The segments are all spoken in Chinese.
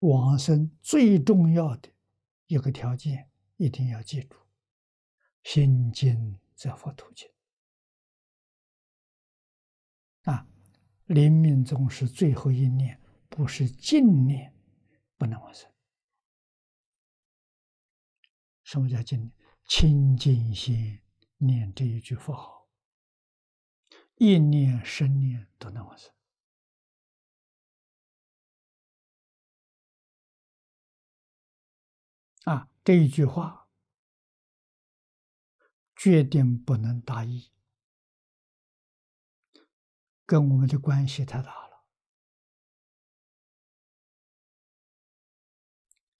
往生最重要的一个条件，一定要记住：心经则佛土景。啊，临命终时最后一念不是净念，不能往生。什么叫净？清净心念这一句佛号，一念、十念都能往生。这一句话，决定不能大意，跟我们的关系太大了。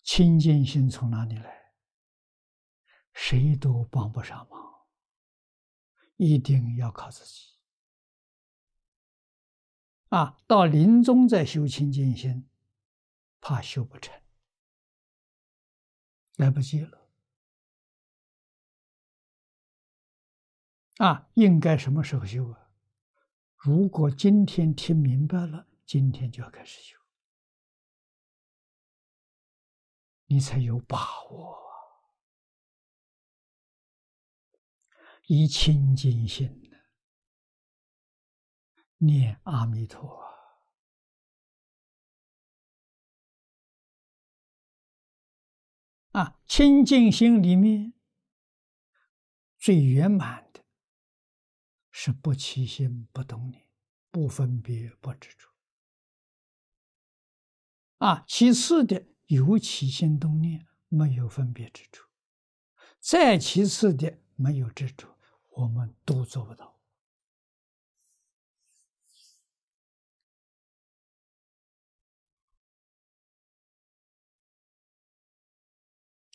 清净心从哪里来？谁都帮不上忙，一定要靠自己。啊，到临终再修清净心，怕修不成。来不及了！啊，应该什么时候修啊？如果今天听明白了，今天就要开始修，你才有把握啊！以清净心念阿弥陀。佛。啊，清净心里面最圆满的是不起心、不动念、不分别、不知足。啊，其次的有起心动念，没有分别之处；再其次的没有知足，我们都做不到。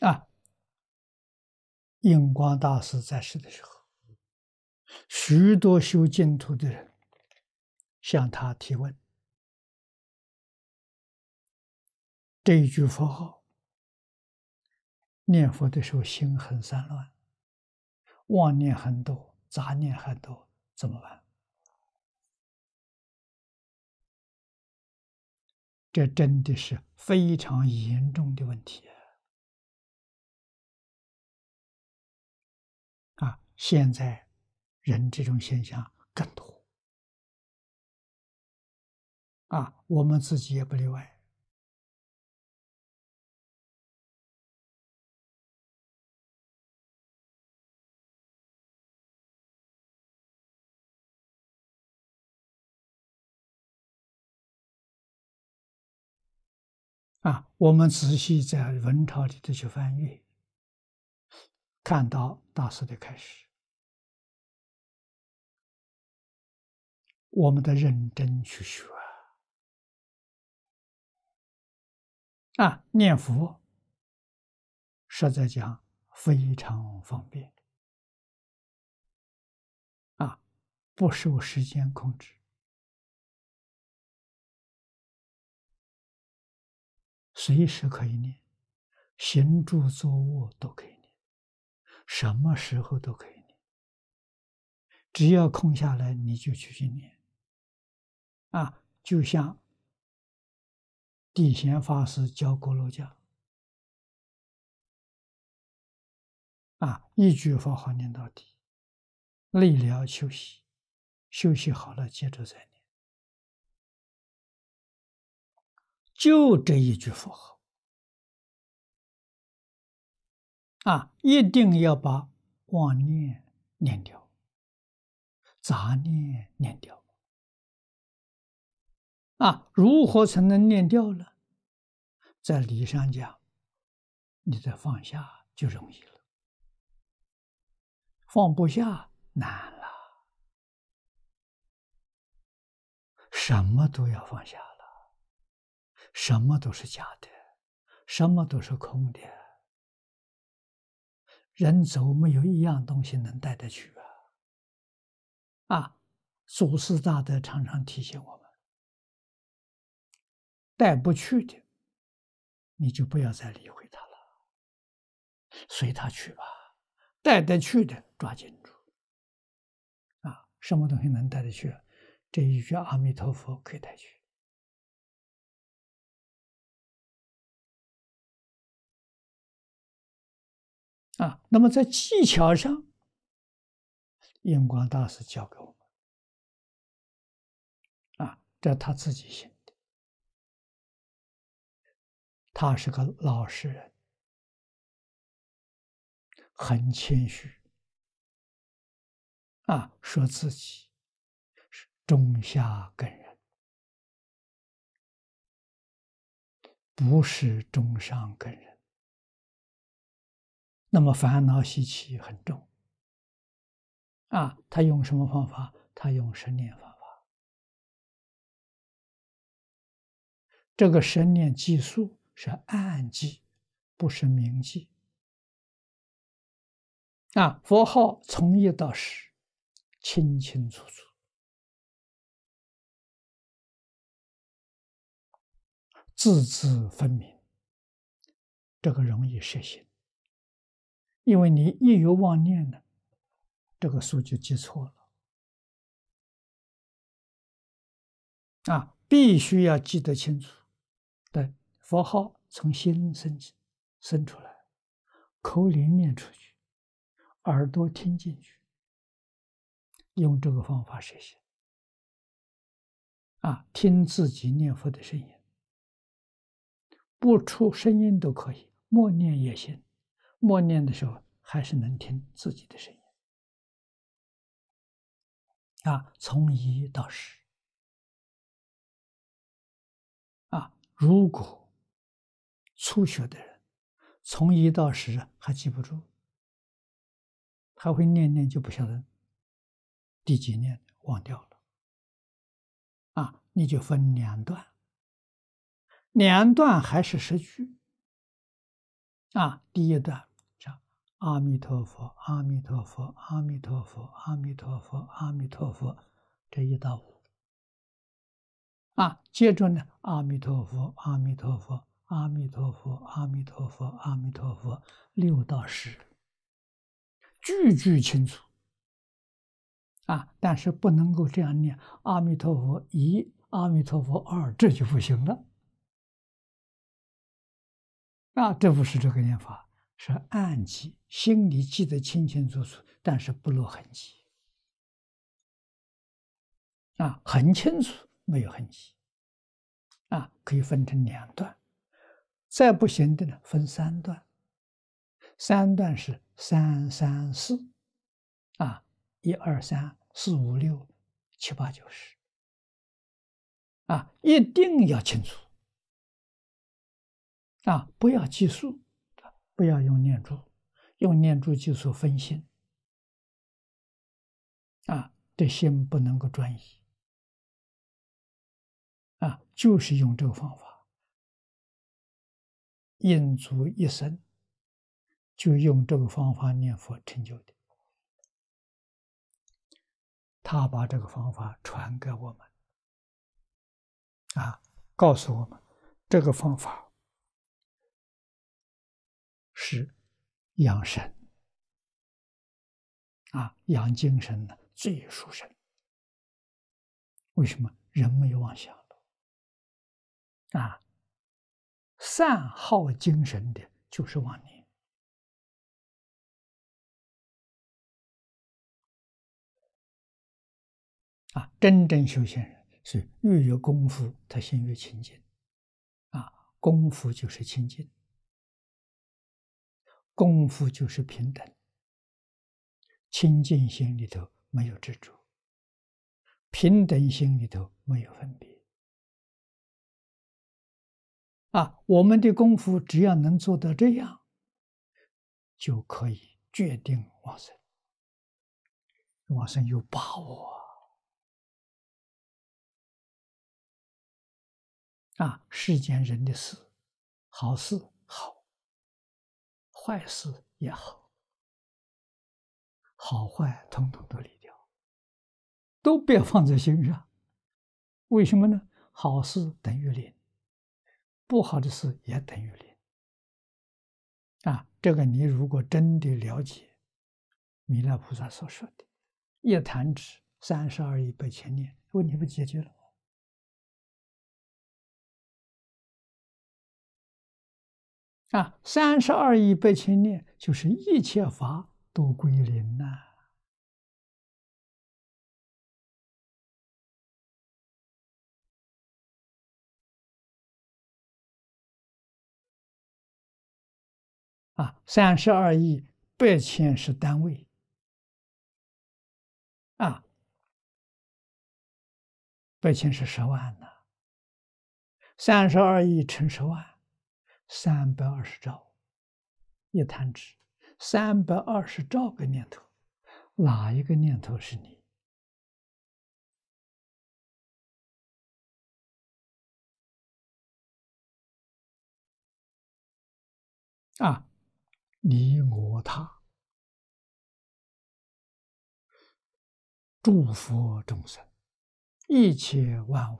啊，印光大师在世的时候，许多修净土的人向他提问：“这一句佛号，念佛的时候心很散乱，妄念很多，杂念很多，怎么办？”这真的是非常严重的问题。现在，人这种现象更多。啊，我们自己也不例外。啊，我们仔细在文抄里头去翻阅，看到大四的开始。我们得认真去学啊！念佛实在讲非常方便啊，不受时间控制，随时可以念，行住坐卧都可以念，什么时候都可以念，只要空下来你就去去念。啊，就像地贤法师教过罗家，啊，一句佛号念到底，累了休息，休息好了接着再念，就这一句佛号，啊，一定要把妄念念掉，杂念念掉。啊，如何才能念掉呢？在理上讲，你再放下就容易了。放不下难了，什么都要放下了，什么都是假的，什么都是空的。人走没有一样东西能带得去啊！啊，祖师大德常常提醒我们。带不去的，你就不要再理会他了，随他去吧。带得去的，抓紧住。啊，什么东西能带得去？这一句阿弥陀佛可以带去。啊，那么在技巧上，印光大师教给我们。啊，这他自己写。他是个老实人，很谦虚，啊，说自己是中下根人，不是中上根人。那么烦恼习气很重，啊，他用什么方法？他用神念方法，这个神念寄宿是暗记，不是明记。啊，佛号从一到十，清清楚楚，字字分明。这个容易实现。因为你一有妄念呢，这个数就记错了。啊，必须要记得清楚。佛号从心生起，生出来，口里念出去，耳朵听进去，用这个方法学习。啊，听自己念佛的声音，不出声音都可以，默念也行。默念的时候还是能听自己的声音。啊，从一到十。啊，如果。初学的人，从一到十还记不住，还会念念就不晓得第几念忘掉了，啊，你就分两段，两段还是十句，啊，第一段叫阿弥陀佛阿弥陀佛阿弥陀佛阿弥陀佛阿弥陀佛这一到五，啊，接着呢阿弥陀佛阿弥陀佛。阿弥陀佛，阿弥陀佛，阿弥陀佛，六到十，句句清楚啊！但是不能够这样念，阿弥陀佛一，阿弥陀佛二，这就不行了。那这不是这个念法，是暗记，心里记得清清楚楚，但是不露痕迹啊，很清楚，没有痕迹啊，可以分成两段。再不行的呢，分三段，三段是三三四，啊，一二三四五六七八九十，啊，一定要清楚，啊，不要计数，不要用念珠，用念珠计数分心，啊，这心不能够转移，啊，就是用这个方法。印足一生就用这个方法念佛成就的，他把这个方法传给我们，啊，告诉我们这个方法是养神，啊，养精神的最殊胜。为什么人没有妄想啊？善好精神的，就是妄念。啊，真正修行人是越有功夫，他心越清净。啊，功夫就是清净，功夫就是平等。清净心里头没有执着，平等心里头没有分别。啊，我们的功夫只要能做到这样，就可以决定往生。往生有把握啊！世间人的事，好事好，坏事也好，好坏统统都离掉，都不要放在心上。为什么呢？好事等于零。不好的事也等于零啊！这个你如果真的了解弥勒菩萨所说的“一弹指三十二亿百千年”，问题不解决了吗？啊，三十二亿百千年就是一切法都归零了。啊，三十二亿，百千是单位，啊，百千是十万呢，三十二亿乘十万，三百二十兆，一弹指，三百二十兆个念头，哪一个念头是你？啊？你我他，祝福众生，一切万物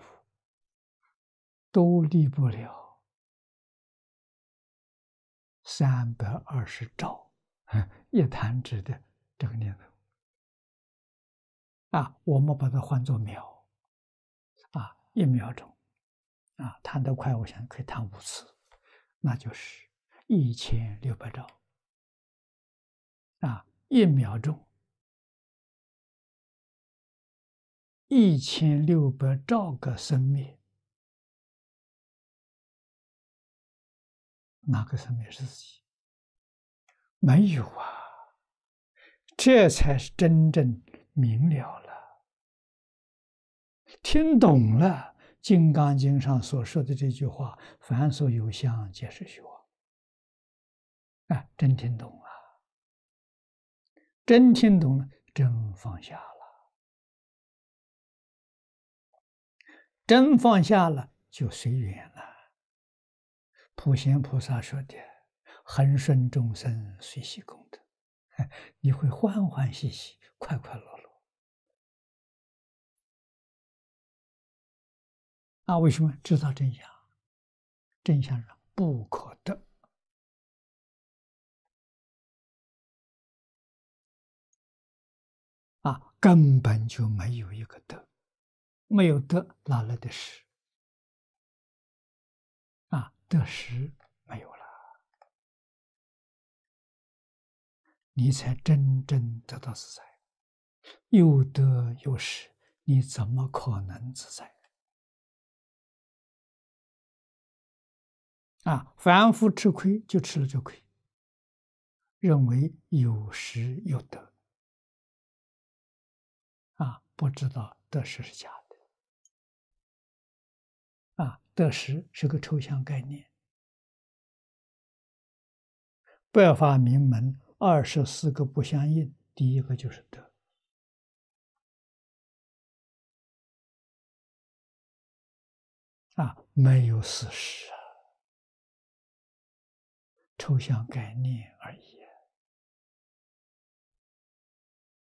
都离不了三百二十兆一弹指的这个念头啊！我们把它换作秒啊，一秒钟啊，弹得快，我想可以弹五次，那就是一千六百兆。啊，一秒钟，一千六百兆个生命，哪个生命是自己？没有啊，这才是真正明了了，听懂了《金刚经》上所说的这句话：“凡所有相，皆是虚妄。”啊，真听懂。真听懂了，真放下了，真放下了就随缘了。普贤菩萨说的：“恒顺众生，随喜功德。”你会欢欢喜喜，快快乐乐。啊，为什么？知道真相，真相了不可得。啊，根本就没有一个德，没有德哪来的实？啊，得失没有了，你才真正得到自在。有得有失，你怎么可能自在？啊，凡夫吃亏就吃了这亏，认为有失有得。不知道得失是假的啊，得失是个抽象概念。白法名门二十四个不相应，第一个就是得啊，没有事实啊，抽象概念而已。